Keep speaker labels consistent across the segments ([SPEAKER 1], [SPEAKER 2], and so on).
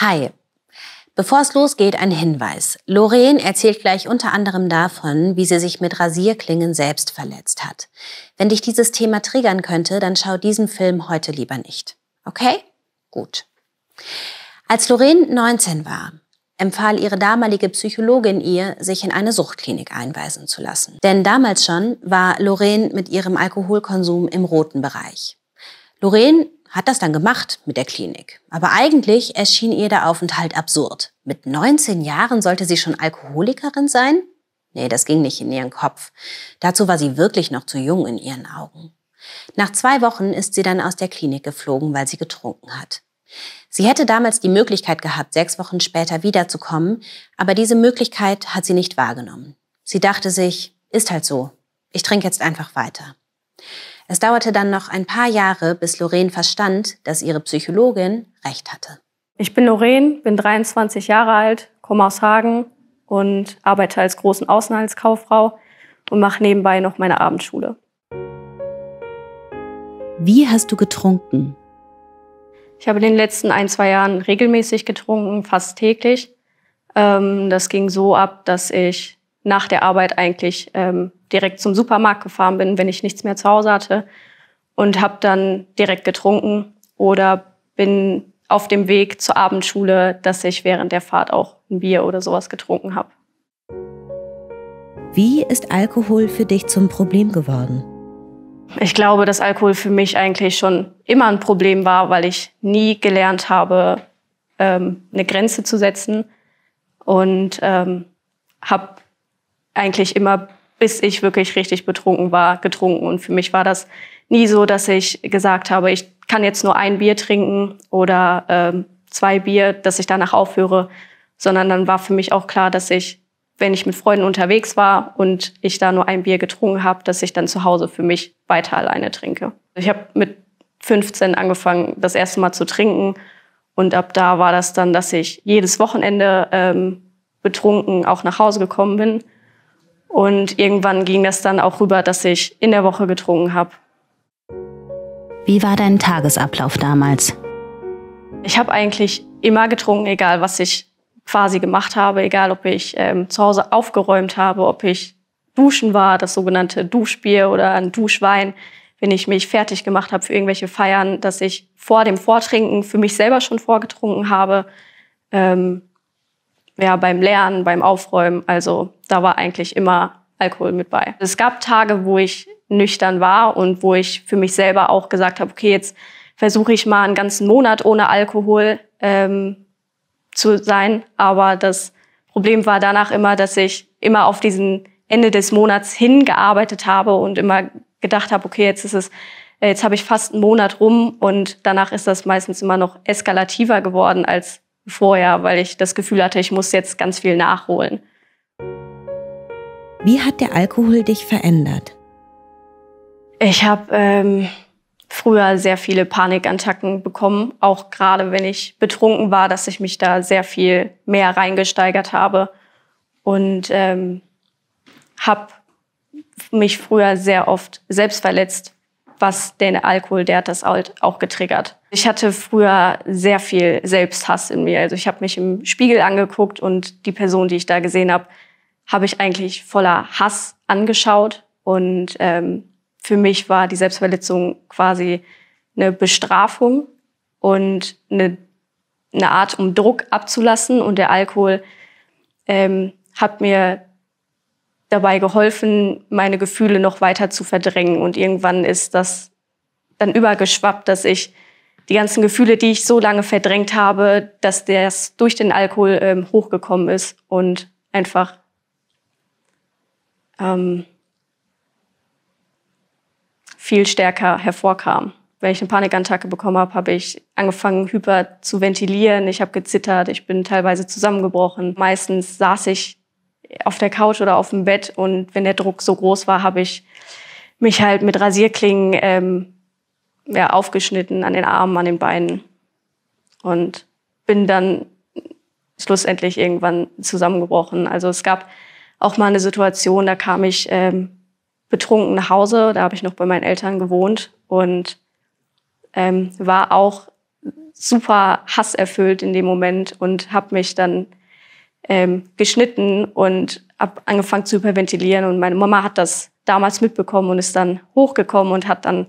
[SPEAKER 1] Hi. Bevor es losgeht, ein Hinweis. Lorraine erzählt gleich unter anderem davon, wie sie sich mit Rasierklingen selbst verletzt hat. Wenn dich dieses Thema triggern könnte, dann schau diesen Film heute lieber nicht. Okay? Gut. Als Lorraine 19 war, empfahl ihre damalige Psychologin ihr, sich in eine Suchtklinik einweisen zu lassen. Denn damals schon war Lorraine mit ihrem Alkoholkonsum im roten Bereich. Lorraine hat das dann gemacht mit der Klinik. Aber eigentlich erschien ihr der Aufenthalt absurd. Mit 19 Jahren sollte sie schon Alkoholikerin sein? Nee, das ging nicht in ihren Kopf. Dazu war sie wirklich noch zu jung in ihren Augen. Nach zwei Wochen ist sie dann aus der Klinik geflogen, weil sie getrunken hat. Sie hätte damals die Möglichkeit gehabt, sechs Wochen später wiederzukommen, aber diese Möglichkeit hat sie nicht wahrgenommen. Sie dachte sich, ist halt so, ich trinke jetzt einfach weiter. Es dauerte dann noch ein paar Jahre, bis Lorraine verstand, dass ihre Psychologin recht hatte. Ich bin
[SPEAKER 2] Lorraine, bin 23 Jahre alt, komme aus Hagen und arbeite als großen Außenhandelskauffrau und mache nebenbei noch meine Abendschule.
[SPEAKER 1] Wie hast du getrunken?
[SPEAKER 2] Ich habe in den letzten ein, zwei Jahren regelmäßig getrunken, fast täglich. Ähm, das ging so ab, dass ich nach der Arbeit eigentlich ähm, direkt zum Supermarkt gefahren bin, wenn ich nichts mehr zu Hause hatte und habe dann direkt getrunken oder bin auf dem Weg zur Abendschule, dass ich während der Fahrt auch ein Bier oder sowas getrunken habe.
[SPEAKER 1] Wie ist Alkohol für dich zum Problem geworden?
[SPEAKER 2] Ich glaube, dass Alkohol für mich eigentlich schon immer ein Problem war, weil ich nie gelernt habe, ähm, eine Grenze zu setzen und ähm, habe eigentlich immer bis ich wirklich richtig betrunken war, getrunken. Und für mich war das nie so, dass ich gesagt habe, ich kann jetzt nur ein Bier trinken oder ähm, zwei Bier, dass ich danach aufhöre, sondern dann war für mich auch klar, dass ich, wenn ich mit Freunden unterwegs war und ich da nur ein Bier getrunken habe, dass ich dann zu Hause für mich weiter alleine trinke. Ich habe mit 15 angefangen, das erste Mal zu trinken und ab da war das dann, dass ich jedes Wochenende ähm, betrunken auch nach Hause gekommen bin und irgendwann ging das dann auch rüber, dass ich in der Woche getrunken habe.
[SPEAKER 1] Wie war dein Tagesablauf damals?
[SPEAKER 2] Ich habe eigentlich immer getrunken, egal was ich quasi gemacht habe, egal ob ich ähm, zu Hause aufgeräumt habe, ob ich duschen war, das sogenannte Duschbier oder ein Duschwein, wenn ich mich fertig gemacht habe für irgendwelche Feiern, dass ich vor dem Vortrinken für mich selber schon vorgetrunken habe. Ähm, ja, beim Lernen, beim Aufräumen. Also da war eigentlich immer Alkohol mit bei. Es gab Tage, wo ich nüchtern war und wo ich für mich selber auch gesagt habe, okay, jetzt versuche ich mal einen ganzen Monat ohne Alkohol ähm, zu sein. Aber das Problem war danach immer, dass ich immer auf diesen Ende des Monats hingearbeitet habe und immer gedacht habe, okay, jetzt ist es, jetzt habe ich fast einen Monat rum und danach ist das meistens immer noch eskalativer geworden, als vorher, weil ich das Gefühl hatte, ich muss jetzt ganz viel nachholen.
[SPEAKER 1] Wie hat der Alkohol dich verändert?
[SPEAKER 2] Ich habe ähm, früher sehr viele Panikattacken bekommen, auch gerade wenn ich betrunken war, dass ich mich da sehr viel mehr reingesteigert habe und ähm, habe mich früher sehr oft selbst verletzt, was den Alkohol, der hat das auch getriggert. Ich hatte früher sehr viel Selbsthass in mir. Also ich habe mich im Spiegel angeguckt und die Person, die ich da gesehen habe, habe ich eigentlich voller Hass angeschaut. Und ähm, für mich war die Selbstverletzung quasi eine Bestrafung und eine, eine Art, um Druck abzulassen. Und der Alkohol ähm, hat mir dabei geholfen, meine Gefühle noch weiter zu verdrängen. Und irgendwann ist das dann übergeschwappt, dass ich die ganzen Gefühle, die ich so lange verdrängt habe, dass das durch den Alkohol ähm, hochgekommen ist und einfach ähm, viel stärker hervorkam. Wenn ich eine Panikattacke bekommen habe, habe ich angefangen, hyper zu ventilieren. Ich habe gezittert, ich bin teilweise zusammengebrochen. Meistens saß ich auf der Couch oder auf dem Bett und wenn der Druck so groß war, habe ich mich halt mit Rasierklingen ähm, ja, aufgeschnitten an den Armen, an den Beinen. Und bin dann schlussendlich irgendwann zusammengebrochen. Also es gab auch mal eine Situation, da kam ich ähm, betrunken nach Hause, da habe ich noch bei meinen Eltern gewohnt und ähm, war auch super hasserfüllt in dem Moment und habe mich dann ähm, geschnitten und habe angefangen zu hyperventilieren. Und meine Mama hat das damals mitbekommen und ist dann hochgekommen und hat dann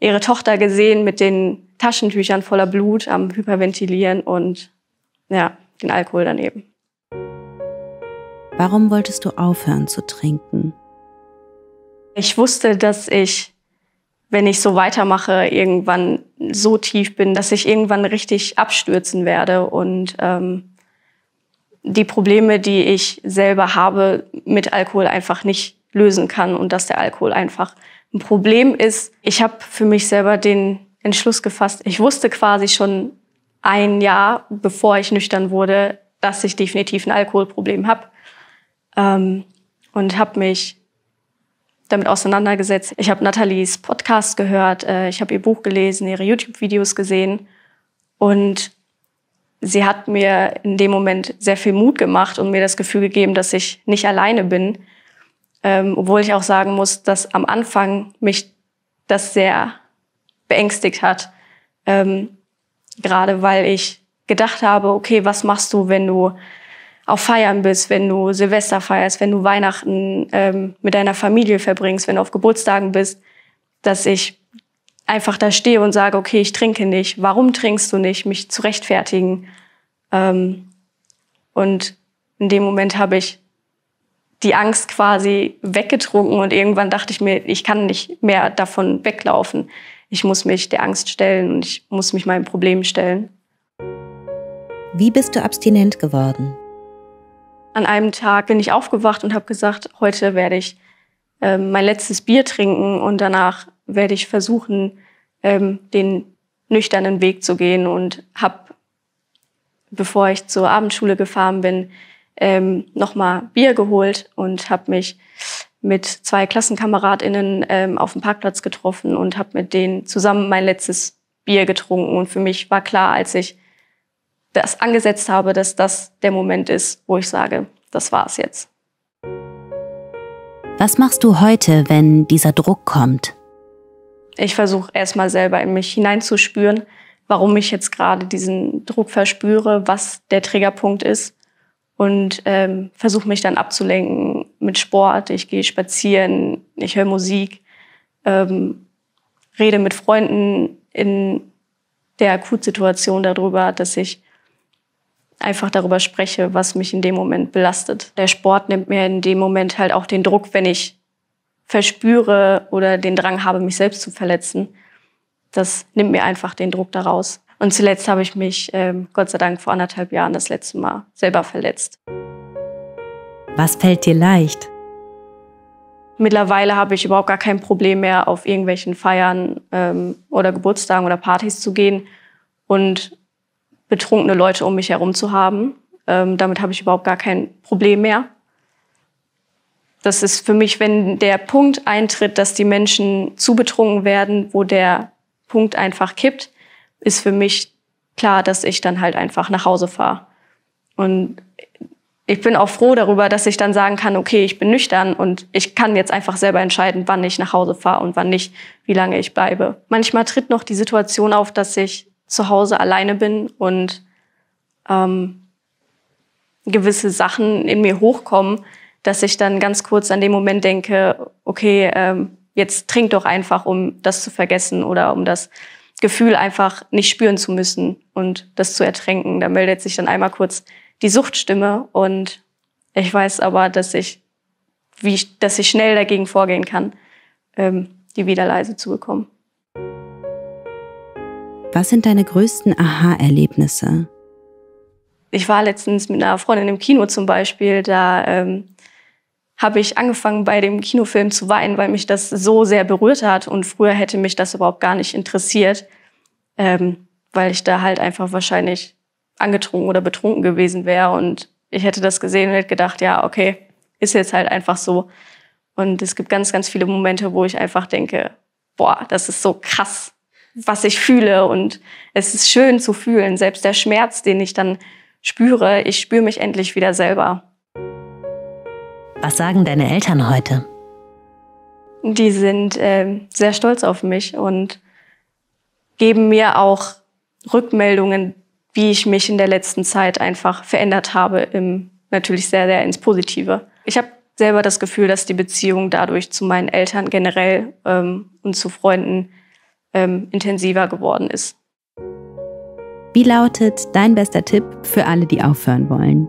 [SPEAKER 2] ihre Tochter gesehen mit den Taschentüchern voller Blut am Hyperventilieren und ja, den Alkohol daneben.
[SPEAKER 1] Warum wolltest du aufhören zu trinken?
[SPEAKER 2] Ich wusste, dass ich, wenn ich so weitermache, irgendwann so tief bin, dass ich irgendwann richtig abstürzen werde und ähm, die Probleme, die ich selber habe, mit Alkohol einfach nicht lösen kann und dass der Alkohol einfach ein Problem ist. Ich habe für mich selber den Entschluss gefasst. Ich wusste quasi schon ein Jahr, bevor ich nüchtern wurde, dass ich definitiv ein Alkoholproblem habe ähm, und habe mich damit auseinandergesetzt. Ich habe Nathalies Podcast gehört, äh, ich habe ihr Buch gelesen, ihre YouTube-Videos gesehen und sie hat mir in dem Moment sehr viel Mut gemacht und mir das Gefühl gegeben, dass ich nicht alleine bin, ähm, obwohl ich auch sagen muss, dass am Anfang mich das sehr beängstigt hat. Ähm, gerade weil ich gedacht habe, okay, was machst du, wenn du auf Feiern bist, wenn du Silvester feierst, wenn du Weihnachten ähm, mit deiner Familie verbringst, wenn du auf Geburtstagen bist, dass ich einfach da stehe und sage, okay, ich trinke nicht. Warum trinkst du nicht? Mich zu rechtfertigen. Ähm, und in dem Moment habe ich die Angst quasi weggetrunken und irgendwann dachte ich mir, ich kann nicht mehr davon weglaufen. Ich muss mich der Angst stellen und ich muss mich meinem Problem stellen.
[SPEAKER 1] Wie bist du abstinent geworden?
[SPEAKER 2] An einem Tag bin ich aufgewacht und habe gesagt, heute werde ich äh, mein letztes Bier trinken und danach werde ich versuchen, ähm, den nüchternen Weg zu gehen und habe, bevor ich zur Abendschule gefahren bin, ähm, nochmal Bier geholt und habe mich mit zwei KlassenkameradInnen ähm, auf dem Parkplatz getroffen und habe mit denen zusammen mein letztes Bier getrunken. Und für mich war klar, als ich das angesetzt habe, dass das der Moment ist, wo ich sage, das war's jetzt.
[SPEAKER 1] Was machst du heute, wenn dieser Druck kommt?
[SPEAKER 2] Ich versuche erstmal selber in mich hineinzuspüren, warum ich jetzt gerade diesen Druck verspüre, was der Triggerpunkt ist und ähm, versuche mich dann abzulenken mit Sport. Ich gehe spazieren, ich höre Musik, ähm, rede mit Freunden in der Akutsituation darüber, dass ich einfach darüber spreche, was mich in dem Moment belastet. Der Sport nimmt mir in dem Moment halt auch den Druck, wenn ich verspüre oder den Drang habe, mich selbst zu verletzen. Das nimmt mir einfach den Druck daraus. Und zuletzt habe ich mich, ähm, Gott sei Dank, vor anderthalb Jahren das letzte Mal selber verletzt.
[SPEAKER 1] Was fällt dir leicht?
[SPEAKER 2] Mittlerweile habe ich überhaupt gar kein Problem mehr, auf irgendwelchen Feiern ähm, oder Geburtstagen oder Partys zu gehen und betrunkene Leute um mich herum zu haben. Ähm, damit habe ich überhaupt gar kein Problem mehr. Das ist für mich, wenn der Punkt eintritt, dass die Menschen zu betrunken werden, wo der Punkt einfach kippt, ist für mich klar, dass ich dann halt einfach nach Hause fahre. Und ich bin auch froh darüber, dass ich dann sagen kann, okay, ich bin nüchtern und ich kann jetzt einfach selber entscheiden, wann ich nach Hause fahre und wann nicht, wie lange ich bleibe. Manchmal tritt noch die Situation auf, dass ich zu Hause alleine bin und ähm, gewisse Sachen in mir hochkommen, dass ich dann ganz kurz an dem Moment denke, okay, ähm, jetzt trink doch einfach, um das zu vergessen oder um das Gefühl einfach nicht spüren zu müssen und das zu ertränken. Da meldet sich dann einmal kurz die Suchtstimme und ich weiß aber, dass ich, wie dass ich schnell dagegen vorgehen kann, ähm, die wieder leise zu bekommen.
[SPEAKER 1] Was sind deine größten Aha-Erlebnisse?
[SPEAKER 2] Ich war letztens mit einer Freundin im Kino zum Beispiel, da ähm, habe ich angefangen, bei dem Kinofilm zu weinen, weil mich das so sehr berührt hat. Und früher hätte mich das überhaupt gar nicht interessiert, ähm, weil ich da halt einfach wahrscheinlich angetrunken oder betrunken gewesen wäre. Und ich hätte das gesehen und hätte gedacht, ja, okay, ist jetzt halt einfach so. Und es gibt ganz, ganz viele Momente, wo ich einfach denke, boah, das ist so krass, was ich fühle. Und es ist schön zu fühlen, selbst der Schmerz, den ich dann spüre, ich spüre mich endlich wieder selber.
[SPEAKER 1] Was sagen deine Eltern heute?
[SPEAKER 2] Die sind äh, sehr stolz auf mich und geben mir auch Rückmeldungen, wie ich mich in der letzten Zeit einfach verändert habe, im, natürlich sehr, sehr ins Positive. Ich habe selber das Gefühl, dass die Beziehung dadurch zu meinen Eltern generell ähm, und zu Freunden ähm, intensiver geworden ist.
[SPEAKER 1] Wie lautet dein bester Tipp für alle, die aufhören wollen?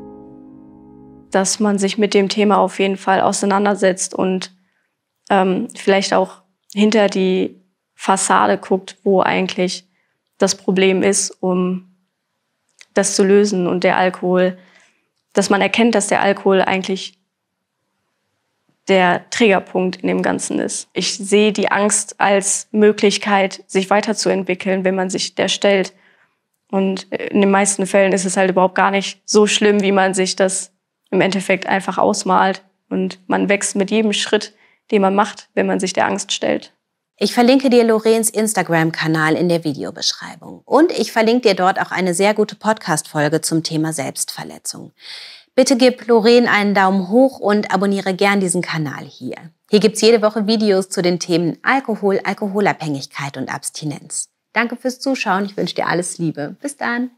[SPEAKER 2] dass man sich mit dem Thema auf jeden Fall auseinandersetzt und ähm, vielleicht auch hinter die Fassade guckt, wo eigentlich das Problem ist, um das zu lösen und der Alkohol, dass man erkennt, dass der Alkohol eigentlich der Triggerpunkt in dem Ganzen ist. Ich sehe die Angst als Möglichkeit, sich weiterzuentwickeln, wenn man sich der stellt. Und in den meisten Fällen ist es halt überhaupt gar nicht so schlimm, wie man sich das im Endeffekt einfach ausmalt. Und man wächst
[SPEAKER 1] mit jedem Schritt, den man macht, wenn man sich der Angst stellt. Ich verlinke dir Loreens Instagram-Kanal in der Videobeschreibung. Und ich verlinke dir dort auch eine sehr gute Podcast-Folge zum Thema Selbstverletzung. Bitte gib Loreen einen Daumen hoch und abonniere gern diesen Kanal hier. Hier gibt es jede Woche Videos zu den Themen Alkohol, Alkoholabhängigkeit und Abstinenz. Danke fürs Zuschauen. Ich wünsche dir alles Liebe. Bis dann.